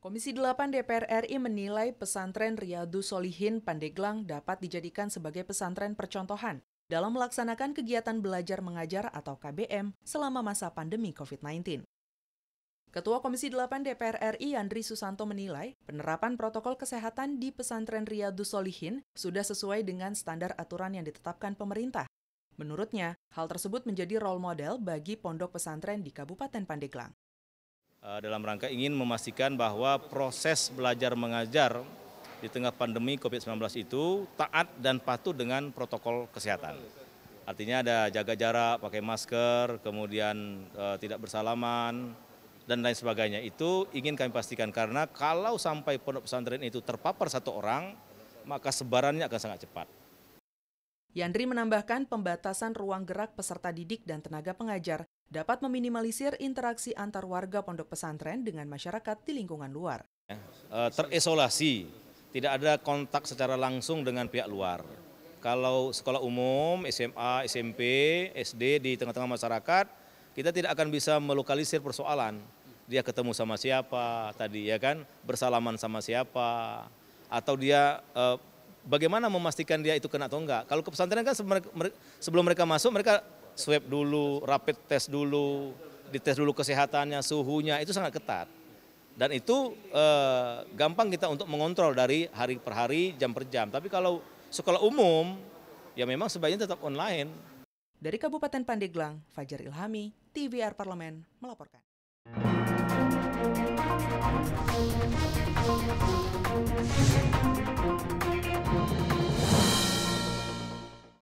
Komisi 8 DPR RI menilai pesantren Riyadu Solihin Pandeglang dapat dijadikan sebagai pesantren percontohan dalam melaksanakan kegiatan belajar mengajar atau KBM selama masa pandemi COVID-19. Ketua Komisi 8 DPR RI Andri Susanto menilai penerapan protokol kesehatan di pesantren Riyadu Solihin sudah sesuai dengan standar aturan yang ditetapkan pemerintah Menurutnya, hal tersebut menjadi role model bagi pondok pesantren di Kabupaten Pandeglang. Eh, dalam rangka ingin memastikan bahwa proses belajar mengajar di tengah pandemi COVID-19 itu taat dan patuh dengan protokol kesehatan. Artinya ada jaga jarak, pakai masker, kemudian e, tidak bersalaman, dan lain sebagainya. Itu ingin kami pastikan karena kalau sampai pondok pesantren itu terpapar satu orang, maka sebarannya akan sangat cepat. Yandri menambahkan pembatasan ruang gerak peserta didik dan tenaga pengajar dapat meminimalisir interaksi antar warga pondok pesantren dengan masyarakat di lingkungan luar. Ya, eh, terisolasi, tidak ada kontak secara langsung dengan pihak luar. Kalau sekolah umum, SMA, SMP, SD di tengah-tengah masyarakat, kita tidak akan bisa melokalisir persoalan. Dia ketemu sama siapa tadi ya kan, bersalaman sama siapa, atau dia eh, bagaimana memastikan dia itu kena atau enggak. Kalau ke pesantren kan sebelum mereka masuk mereka swab dulu, rapid test dulu, dites dulu kesehatannya, suhunya itu sangat ketat. Dan itu eh, gampang kita untuk mengontrol dari hari per hari, jam per jam. Tapi kalau sekolah umum ya memang sebaiknya tetap online. Dari Kabupaten Pandeglang, Fajar Ilhami, TVR Parlemen melaporkan.